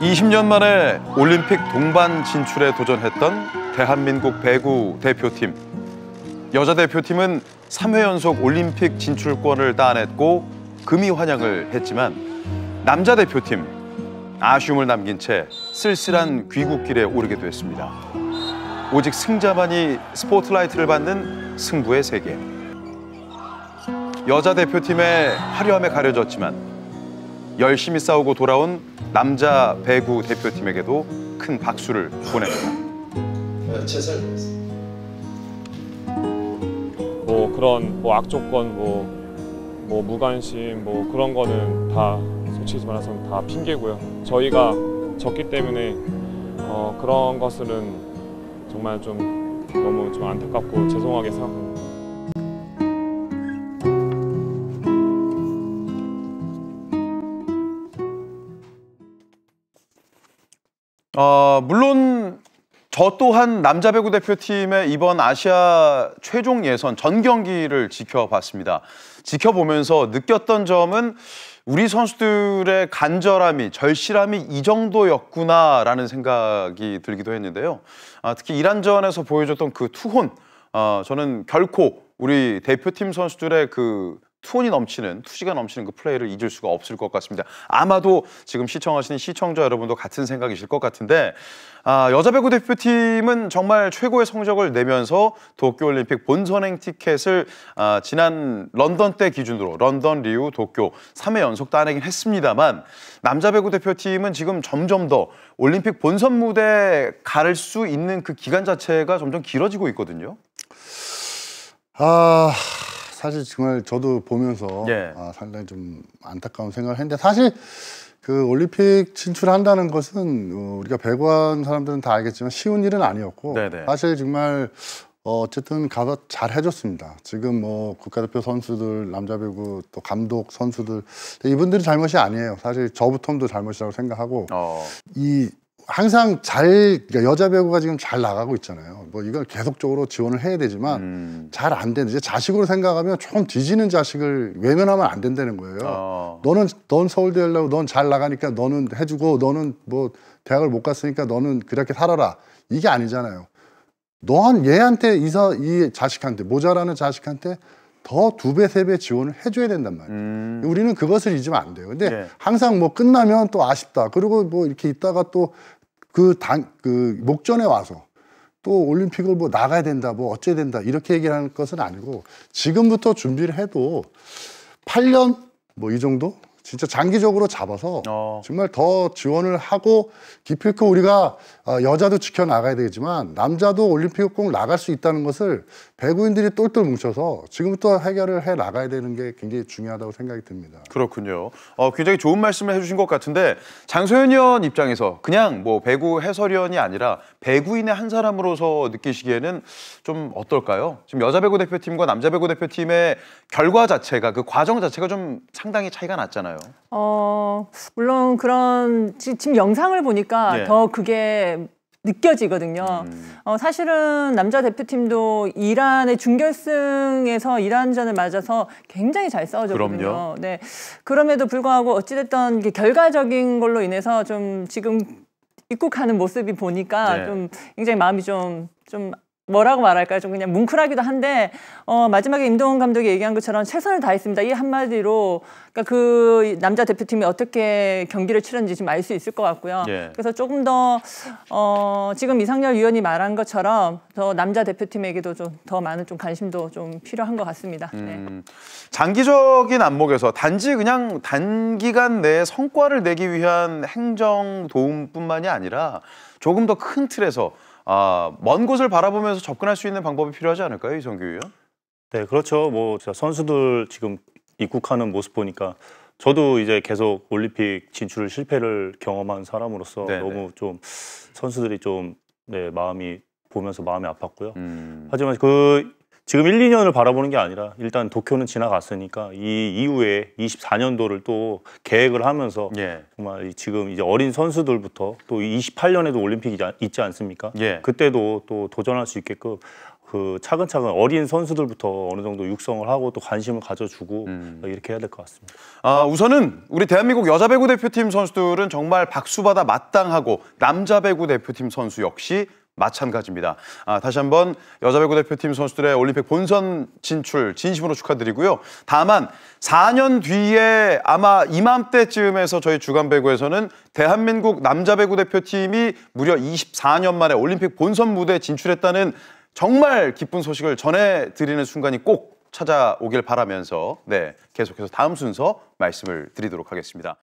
20년 만에 올림픽 동반 진출에 도전했던 대한민국 배구 대표팀. 여자 대표팀은 3회 연속 올림픽 진출권을 따냈고 금이 환영을 했지만 남자 대표팀 아쉬움을 남긴 채 쓸쓸한 귀국길에 오르게 됐습니다. 오직 승자만이 스포트라이트를 받는 승부의 세계. 여자 대표팀의 화려함에 가려졌지만 열심히 싸우고 돌아온 남자 배구 대표팀에게도 큰 박수를 보냅니다. 네, 뭐 그런 뭐 악조건 뭐, 뭐 무관심 뭐 그런 거는 다 솔직히 말해서다 핑계고요. 저희가 졌기 때문에 어, 그런 것은 정말 좀 너무 좀 안타깝고 죄송하게 생각합니다. 어, 물론 저 또한 남자 배구 대표팀의 이번 아시아 최종 예선 전 경기를 지켜봤습니다. 지켜보면서 느꼈던 점은 우리 선수들의 간절함이 절실함이 이 정도였구나라는 생각이 들기도 했는데요. 아, 특히 이란전에서 보여줬던 그 투혼, 어, 저는 결코 우리 대표팀 선수들의 그 투이 넘치는 투지가 넘치는 그 플레이를 잊을 수가 없을 것 같습니다. 아마도 지금 시청하시는 시청자 여러분도 같은 생각이실 것 같은데 아, 여자 배구 대표팀은 정말 최고의 성적을 내면서 도쿄올림픽 본선행 티켓을 아, 지난 런던 때 기준으로 런던, 리우, 도쿄 3회 연속 따내긴 했습니다만 남자 배구 대표팀은 지금 점점 더 올림픽 본선 무대에 갈 수 있는 그 기간 자체가 점점 길어지고 있거든요. 아, 사실 정말 저도 보면서 예. 아, 상당히 좀 안타까운 생각을 했는데 사실 그 올림픽 진출한다는 것은 어, 우리가 배구한 사람들은 다 알겠지만 쉬운 일은 아니었고 네네. 네. 사실 정말 어, 어쨌든 가서 잘 해줬습니다. 지금 뭐 국가대표 선수들, 남자 배구 또 감독 선수들 이분들이 잘못이 아니에요. 사실 저부터도 잘못이라고 생각하고 어. 이 항상 잘 그러니까 여자 배우가 지금 잘 나가고 있잖아요. 뭐 이걸 계속적으로 지원을 해야 되지만 음. 잘안 되는 이제 자식으로 생각하면 좀 뒤지는 자식을 외면하면 안 된다는 거예요. 어. 너는 넌 서울대 하려고 넌 잘 나가니까 너는 해주고 너는 뭐 대학을 못 갔으니까 너는 그렇게 살아라 이게 아니잖아요. 너한 얘한테 이사 이 자식한테 모자라는 자식한테 더 두 배 세배 배 지원을 해줘야 된단 말이에요. 음. 우리는 그것을 잊으면 안 돼요. 근데 네. 항상 뭐 끝나면 또 아쉽다. 그리고 뭐 이렇게 있다가 또그 단, 그 목전에 와서 또 올림픽을 뭐 나가야 된다, 뭐 어째 된다, 이렇게 얘기하는 것은 아니고 지금부터 준비를 해도 8년 뭐 이 정도? 진짜 장기적으로 잡아서 어. 정말 더 지원을 하고 기필코 우리가 아, 여자도 지켜나가야 되겠지만 남자도 올림픽 을꼭 나갈 수 있다는 것을 배구인들이 똘똘 뭉쳐서 지금부터 해결을 해 나가야 되는 게 굉장히 중요하다고 생각이 듭니다. 그렇군요. 어, 굉장히 좋은 말씀을 해주신 것 같은데 장소연 의원 입장에서 그냥 뭐 배구 해설위원이 아니라 배구인의 한 사람으로서 느끼시기에는 좀 어떨까요? 지금 여자 배구 대표팀과 남자 배구 대표팀의 결과 자체가 그 과정 자체가 좀 상당히 차이가 났잖아요. 있나요? 어, 물론 그런 지금 영상을 보니까 예. 더 그게 느껴지거든요. 음. 어, 사실은 남자 대표팀도 이란의 준결승에서 이란전을 맞아서 굉장히 잘 싸워졌거든요. 그럼요. 네. 그럼에도 불구하고 어찌됐던 결과적인 걸로 인해서 좀 지금 입국하는 모습이 보니까 네. 좀 굉장히 마음이 좀좀 뭐라고 말할까요? 좀 그냥 뭉클하기도 한데 어, 마지막에 임동원 감독이 얘기한 것처럼 최선을 다했습니다. 이 한마디로 그러니까 그 남자 대표팀이 어떻게 경기를 치렀는지 좀 알 수 있을 것 같고요. 예. 그래서 조금 더 어, 지금 이상열 위원이 말한 것처럼 더 남자 대표팀에게도 좀 더 많은 좀 관심도 좀 필요한 것 같습니다. 네. 음, 네. 장기적인 안목에서 단지 그냥 단기간 내에 성과를 내기 위한 행정 도움뿐만이 아니라 조금 더 큰 틀에서 아, 먼 곳을 바라보면서 접근할 수 있는 방법이 필요하지 않을까요, 이성규 의원? 네, 그렇죠. 뭐 선수들 지금 입국하는 모습 보니까 저도 이제 계속 올림픽 진출을 실패를 경험한 사람으로서 네네. 네. 너무 좀 선수들이 좀 네, 마음이 보면서 마음이 아팠고요. 음. 하지만 그 지금 1, 2년을 바라보는 게 아니라 일단 도쿄는 지나갔으니까 이 이후에 24년도를 또 계획을 하면서 예. 정말 지금 이제 어린 선수들부터 또 28년에도 올림픽이 있지 않습니까? 예. 그때도 또 도전할 수 있게끔 그 차근차근 어린 선수들부터 어느 정도 육성을 하고 또 관심을 가져주고 음. 이렇게 해야 될 것 같습니다. 아, 우선은 우리 대한민국 여자 배구 대표팀 선수들은 정말 박수받아 마땅하고 남자 배구 대표팀 선수 역시 마찬가지입니다. 아, 다시 한번 여자 배구 대표팀 선수들의 올림픽 본선 진출 진심으로 축하드리고요. 다만 4년 뒤에 아마 이맘때쯤에서 저희 주간 배구에서는 대한민국 남자 배구 대표팀이 무려 24년 만에 올림픽 본선 무대에 진출했다는 정말 기쁜 소식을 전해드리는 순간이 꼭 찾아오길 바라면서 네 계속해서 다음 순서 말씀을 드리도록 하겠습니다.